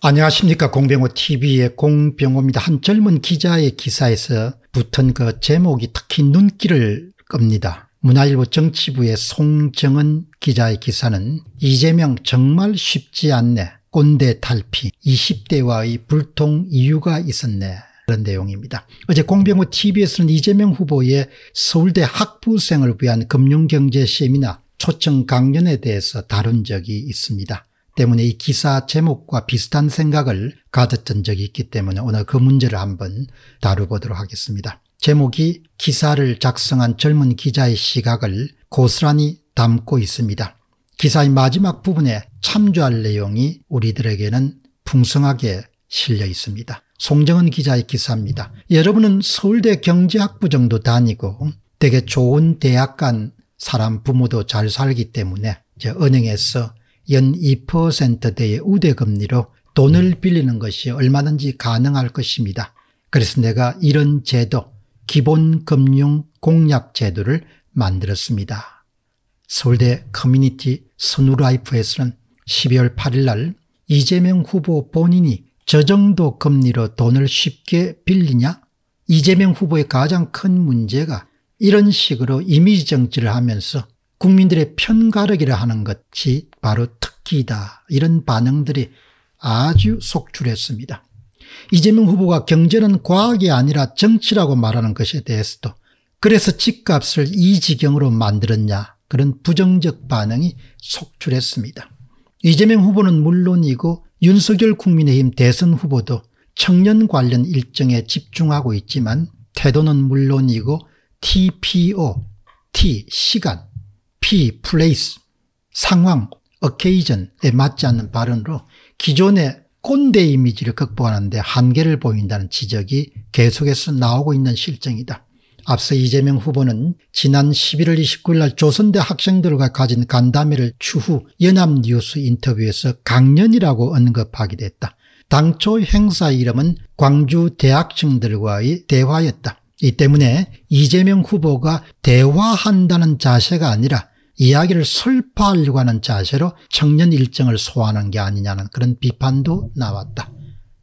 안녕하십니까 공병호TV의 공병호입니다. 한 젊은 기자의 기사에서 붙은 그 제목이 특히 눈길을 끕니다 문화일보 정치부의 송정은 기자의 기사는 이재명 정말 쉽지 않네 꼰대 탈피 20대와의 불통 이유가 있었네 그런 내용입니다. 어제 공병호 TV에서는 이재명 후보의 서울대 학부생을 위한 금융경제 세미나 초청 강연에 대해서 다룬 적이 있습니다. 때문에 이 기사 제목과 비슷한 생각을 가졌던 적이 있기 때문에 오늘 그 문제를 한번 다뤄보도록 하겠습니다. 제목이 기사를 작성한 젊은 기자의 시각을 고스란히 담고 있습니다. 기사의 마지막 부분에 참조할 내용이 우리들에게는 풍성하게 실려 있습니다. 송정은 기자의 기사입니다. 여러분은 서울대 경제학부 정도 다니고 되게 좋은 대학 간 사람 부모도 잘 살기 때문에 이제 은행에서 연 2%대의 우대금리로 돈을 음. 빌리는 것이 얼마든지 가능할 것입니다. 그래서 내가 이런 제도, 기본금융공약제도를 만들었습니다. 서울대 커뮤니티 선우라이프에서는 12월 8일 날 이재명 후보 본인이 저 정도 금리로 돈을 쉽게 빌리냐? 이재명 후보의 가장 큰 문제가 이런 식으로 이미지 정치를 하면서 국민들의 편가르기를 하는 것이 바로 특기다. 이런 반응들이 아주 속출했습니다. 이재명 후보가 경제는 과학이 아니라 정치라고 말하는 것에 대해서도 그래서 집값을 이 지경으로 만들었냐 그런 부정적 반응이 속출했습니다. 이재명 후보는 물론이고 윤석열 국민의힘 대선 후보도 청년 관련 일정에 집중하고 있지만 태도는 물론이고 TPO, T 시간, p, place, 상황, occasion에 맞지 않는 발언으로 기존의 꼰대 이미지를 극복하는데 한계를 보인다는 지적이 계속해서 나오고 있는 실정이다. 앞서 이재명 후보는 지난 11월 29일 날 조선대 학생들과 가진 간담회를 추후 연합뉴스 인터뷰에서 강연이라고 언급하기도 했다. 당초 행사 이름은 광주 대학생들과의 대화였다. 이 때문에 이재명 후보가 대화한다는 자세가 아니라 이야기를 설파하려고 하는 자세로 청년 일정을 소화하는 게 아니냐는 그런 비판도 나왔다.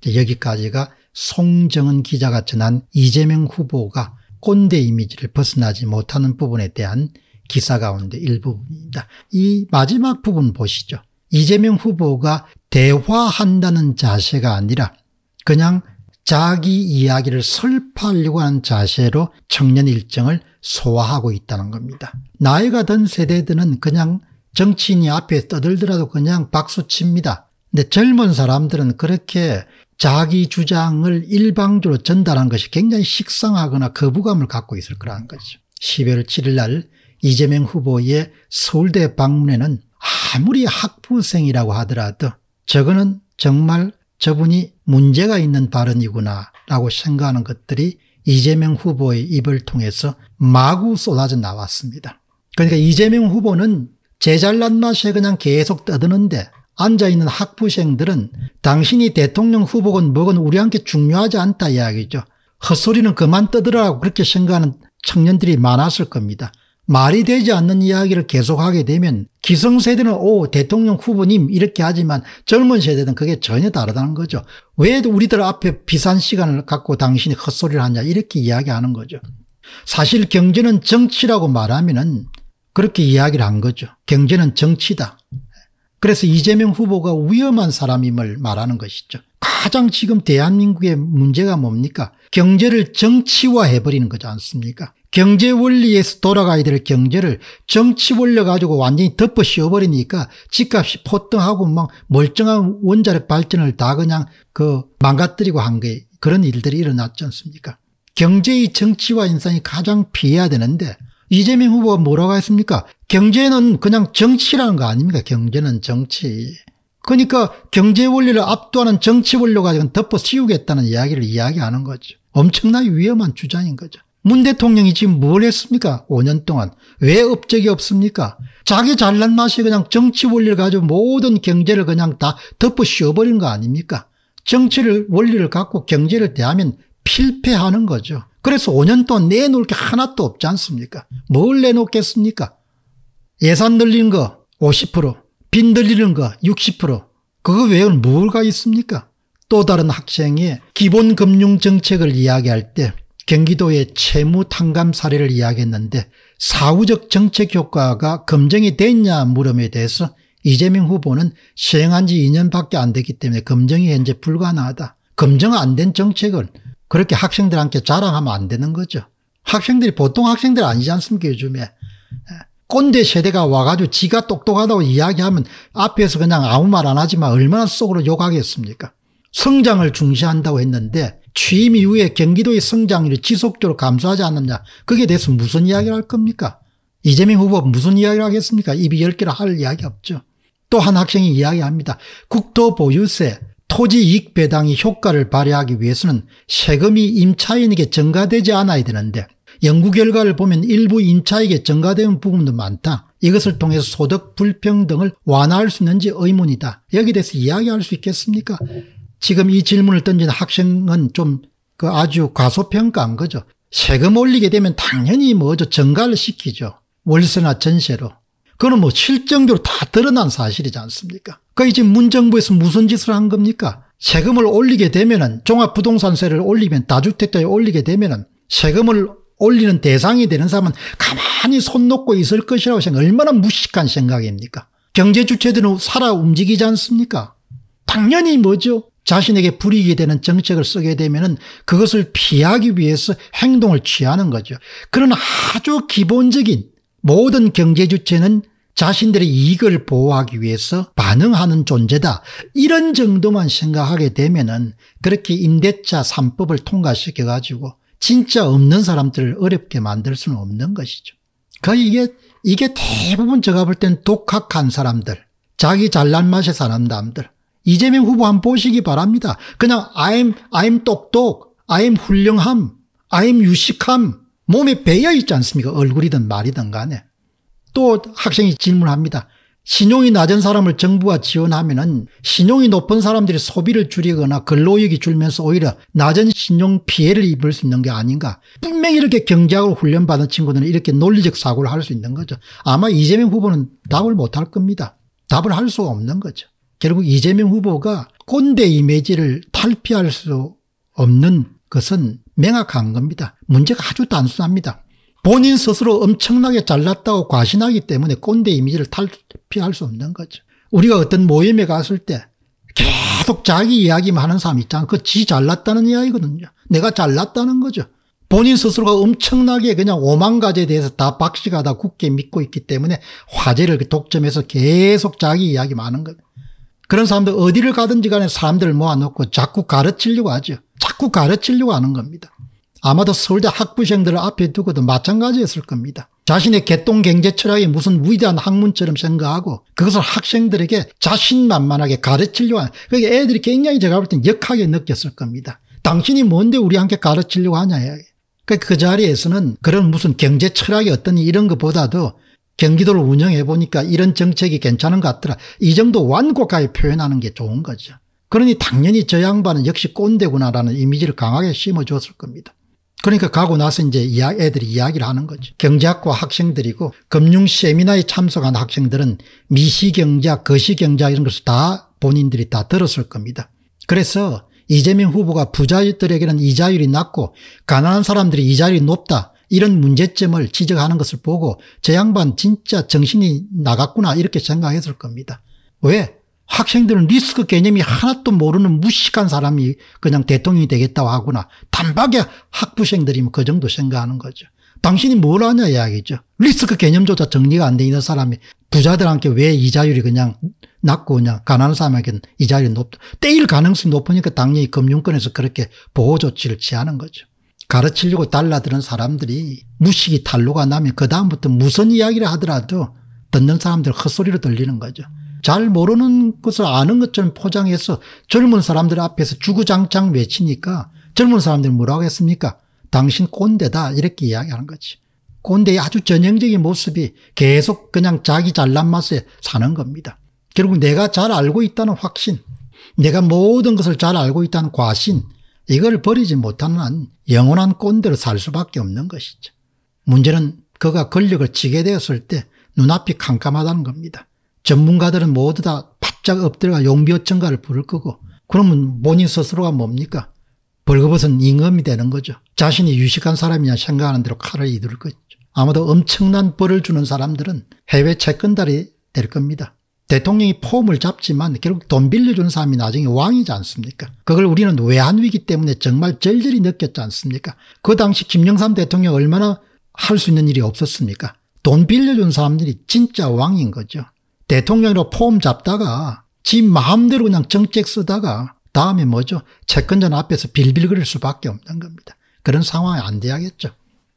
여기까지가 송정은 기자가 전한 이재명 후보가 꼰대 이미지를 벗어나지 못하는 부분에 대한 기사 가운데 일부분입니다. 이 마지막 부분 보시죠. 이재명 후보가 대화한다는 자세가 아니라 그냥 자기 이야기를 설파하려고 하는 자세로 청년 일정을 소화하고 있다는 겁니다. 나이가 든 세대들은 그냥 정치인이 앞에 떠들더라도 그냥 박수칩니다. 근데 젊은 사람들은 그렇게 자기 주장을 일방적으로 전달한 것이 굉장히 식상하거나 거부감을 갖고 있을 거라는 거죠. 12월 7일 날 이재명 후보의 서울대 방문에는 아무리 학부생이라고 하더라도 저거는 정말 저분이 문제가 있는 발언이구나라고 생각하는 것들이 이재명 후보의 입을 통해서 마구 쏟아져 나왔습니다. 그러니까 이재명 후보는 제잘난 맛에 그냥 계속 떠드는데 앉아있는 학부생들은 당신이 대통령 후보건 뭐건 우리한테 중요하지 않다 이야기죠. 헛소리는 그만 떠들라고 어 그렇게 생각하는 청년들이 많았을 겁니다. 말이 되지 않는 이야기를 계속하게 되면 기성세대는 오 대통령 후보님 이렇게 하지만 젊은 세대는 그게 전혀 다르다는 거죠. 왜 우리들 앞에 비싼 시간을 갖고 당신이 헛소리를 하냐 이렇게 이야기하는 거죠. 사실 경제는 정치라고 말하면 은 그렇게 이야기를 한 거죠. 경제는 정치다. 그래서 이재명 후보가 위험한 사람임을 말하는 것이죠. 가장 지금 대한민국의 문제가 뭡니까? 경제를 정치화해버리는 거지 않습니까? 경제 원리에서 돌아가야 될 경제를 정치 원리 가지고 완전히 덮어 씌워버리니까 집값이 폭등하고 막 멀쩡한 원자력 발전을 다 그냥 그 망가뜨리고 한 게 그런 일들이 일어났지 않습니까? 경제의 정치와 인상이 가장 피해야 되는데 이재명 후보가 뭐라고 했습니까? 경제는 그냥 정치라는 거 아닙니까? 경제는 정치. 그러니까 경제 원리를 압도하는 정치 원리 가지고 덮어 씌우겠다는 이야기를 이야기하는 거죠. 엄청나게 위험한 주장인 거죠. 문 대통령이 지금 뭘 했습니까? 5년 동안. 왜 업적이 없습니까? 자기 잘난 맛이 그냥 정치 원리를 가지고 모든 경제를 그냥 다 덮어 씌워버린 거 아닙니까? 정치를 원리를 갖고 경제를 대하면 필패하는 거죠. 그래서 5년 동안 내놓을 게 하나도 없지 않습니까? 뭘 내놓겠습니까? 예산 늘리는 거 50%, 빈 늘리는 거 60%, 그거 외에는 뭘 가 있습니까? 또 다른 학생이 기본금융정책을 이야기할 때 경기도의 채무 탕감 사례를 이야기했는데 사후적 정책 효과가 검증이 됐냐 물음에 대해서 이재명 후보는 시행한 지 2년밖에 안 됐기 때문에 검증이 현재 불가능하다. 검증 안 된 정책을 그렇게 학생들한테 자랑하면 안 되는 거죠. 학생들이 보통 학생들 아니지 않습니까 요즘에. 꼰대 세대가 와가지고 지가 똑똑하다고 이야기하면 앞에서 그냥 아무 말 안 하지만 얼마나 속으로 욕하겠습니까. 성장을 중시한다고 했는데 취임 이후에 경기도의 성장률이 지속적으로 감소하지 않느냐 그게 대해서 무슨 이야기를 할 겁니까 이재명 후보가 무슨 이야기를 하겠습니까 입이 열개라할 이야기 없죠 또 한 학생이 이야기합니다 국토보유세 토지 이익 배당이 효과를 발휘하기 위해서는 세금이 임차인에게 증가되지 않아야 되는데 연구 결과를 보면 일부 임차에게 증가된 부분도 많다. 이것을 통해서 소득 불평등을 완화할 수 있는지 의문이다. 여기에 대해서 이야기할 수 있겠습니까? 지금 이 질문을 던진 학생은 좀 그 아주 과소평가한 거죠. 세금 올리게 되면 당연히 뭐죠. 증가를 시키죠. 월세나 전세로. 그거는 뭐 실정적으로 다 드러난 사실이지 않습니까? 그게 지금 문정부에서 무슨 짓을 한 겁니까? 세금을 올리게 되면은 종합부동산세를 올리면 다주택자에 올리게 되면은 세금을 올리는 대상이 되는 사람은 가만히 손 놓고 있을 것이라고 생각 얼마나 무식한 생각입니까? 경제 주체들은 살아 움직이지 않습니까? 당연히 뭐죠? 자신에게 불이익이 되는 정책을 쓰게 되면 그것을 피하기 위해서 행동을 취하는 거죠. 그런 아주 기본적인 모든 경제 주체는 자신들의 이익을 보호하기 위해서 반응하는 존재다. 이런 정도만 생각하게 되면은 그렇게 임대차 3법을 통과시켜 가지고 진짜 없는 사람들을 어렵게 만들 수는 없는 것이죠. 거 이게 이게 대부분 제가 볼때 독학한 사람들, 자기 잘난 맛의 사람들, 이재명 후보 한번 보시기 바랍니다. 그냥 I'm, I'm 똑똑, I'm 훌륭함, I'm 유식함 몸에 배어 있지 않습니까? 얼굴이든 말이든 간에. 또 학생이 질문합니다. 신용이 낮은 사람을 정부가 지원하면 은 신용이 높은 사람들이 소비를 줄이거나 근로이익이 줄면서 오히려 낮은 신용 피해를 입을 수 있는 게 아닌가. 분명히 이렇게 경제학을 훈련받은 친구들은 이렇게 논리적 사고를 할 수 있는 거죠. 아마 이재명 후보는 답을 못 할 겁니다. 답을 할 수가 없는 거죠. 결국 이재명 후보가 꼰대 이미지를 탈피할 수 없는 것은 명확한 겁니다. 문제가 아주 단순합니다. 본인 스스로 엄청나게 잘났다고 과신하기 때문에 꼰대 이미지를 탈피할 수 없는 거죠. 우리가 어떤 모임에 갔을 때 계속 자기 이야기만 하는 사람 있잖아. 그지 잘났다는 이야기거든요. 내가 잘났다는 거죠. 본인 스스로가 엄청나게 그냥 오만 가지에 대해서 다 박식하다 굳게 믿고 있기 때문에 화제를 그 독점해서 계속 자기 이야기 많은 거예요. 그런 사람들 어디를 가든지 간에 사람들을 모아놓고 자꾸 가르치려고 하죠. 자꾸 가르치려고 하는 겁니다. 아마도 서울대 학부생들을 앞에 두고도 마찬가지였을 겁니다. 자신의 개똥 경제 철학이 무슨 위대한 학문처럼 생각하고 그것을 학생들에게 자신만만하게 가르치려고 하는 그게 러니까 애들이 굉장히 제가 볼 땐 역하게 느꼈을 겁니다. 당신이 뭔데 우리 함께 가르치려고 하냐. 그, 그 자리에서는 그런 무슨 경제 철학이 어떤 이런 것보다도 경기도를 운영해 보니까 이런 정책이 괜찮은 것 같더라. 이 정도 완곡하게 표현하는 게 좋은 거죠. 그러니 당연히 저 양반은 역시 꼰대구나라는 이미지를 강하게 심어줬을 겁니다. 그러니까 가고 나서 이제 애들이 이야기를 하는 거죠. 경제학과 학생들이고 금융 세미나에 참석한 학생들은 미시경제학, 거시경제학 이런 것을 다 본인들이 다 들었을 겁니다. 그래서 이재명 후보가 부자들에게는 이자율이 낮고 가난한 사람들이 이자율이 높다. 이런 문제점을 지적하는 것을 보고 저 양반 진짜 정신이 나갔구나 이렇게 생각했을 겁니다. 왜? 학생들은 리스크 개념이 하나도 모르는 무식한 사람이 그냥 대통령이 되겠다고 하구나. 단박에 학부생들이면 그 정도 생각하는 거죠. 당신이 뭘 하냐 이야기죠. 리스크 개념조차 정리가 안 돼 있는 사람이 부자들한테 왜 이자율이 그냥 낮고 그냥 가난한 사람에게는 이자율이 높다. 떼일 가능성이 높으니까 당연히 금융권에서 그렇게 보호 조치를 취하는 거죠. 가르치려고 달라드는 사람들이 무식이 탈로가 나면 그 다음부터 무슨 이야기를 하더라도 듣는 사람들 헛소리로 들리는 거죠. 잘 모르는 것을 아는 것처럼 포장해서 젊은 사람들 앞에서 주구장창 외치니까 젊은 사람들이 뭐라고 했습니까? 당신 꼰대다 이렇게 이야기하는 거지. 꼰대의 아주 전형적인 모습이 계속 그냥 자기 잘난 맛에 사는 겁니다. 결국 내가 잘 알고 있다는 확신, 내가 모든 것을 잘 알고 있다는 과신, 이걸 버리지 못하는 한 영원한 꼰대로 살 수밖에 없는 것이죠. 문제는 그가 권력을 지게 되었을 때 눈앞이 캄캄하다는 겁니다. 전문가들은 모두 다 바짝 엎드려 용비어천가를 부를 거고 그러면 본인 스스로가 뭡니까? 벌거벗은 임금이 되는 거죠. 자신이 유식한 사람이냐 생각하는 대로 칼을 이둘 거죠. 아마도 엄청난 벌을 주는 사람들은 해외 채권달이 될 겁니다. 대통령이 폼을 잡지만 결국 돈빌려준 사람이 나중에 왕이지 않습니까? 그걸 우리는 외환위기 때문에 정말 절절히 느꼈지 않습니까? 그 당시 김영삼 대통령 얼마나 할 수 있는 일이 없었습니까? 돈 빌려준 사람들이 진짜 왕인 거죠. 대통령으로 폼 잡다가 지 마음대로 그냥 정책 쓰다가 다음에 뭐죠? 채권전 앞에서 빌빌거릴 수밖에 없는 겁니다. 그런 상황이 안 돼야겠죠.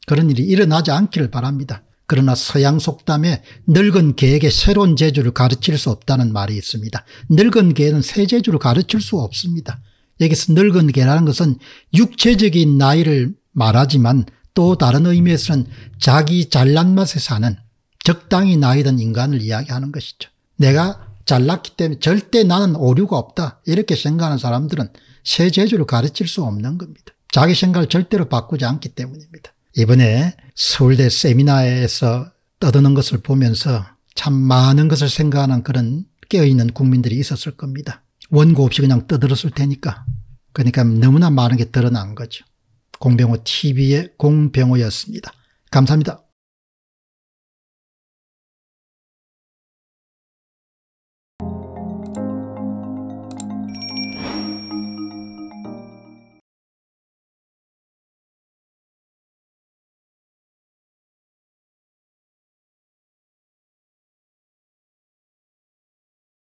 그런 일이 일어나지 않기를 바랍니다. 그러나 서양 속담에 늙은 개에게 새로운 재주를 가르칠 수 없다는 말이 있습니다. 늙은 개는 새 재주를 가르칠 수 없습니다. 여기서 늙은 개라는 것은 육체적인 나이를 말하지만 또 다른 의미에서는 자기 잘난 맛에 사는 적당히 나이든 인간을 이야기하는 것이죠. 내가 잘났기 때문에 절대 나는 오류가 없다 이렇게 생각하는 사람들은 새 재주를 가르칠 수 없는 겁니다. 자기 생각을 절대로 바꾸지 않기 때문입니다. 이번에 서울대 세미나에서 떠드는 것을 보면서 참 많은 것을 생각하는 그런 깨어있는 국민들이 있었을 겁니다. 원고 없이 그냥 떠들었을 테니까. 그러니까 너무나 많은 게 드러난 거죠. 공병호 TV의 공병호였습니다. 감사합니다.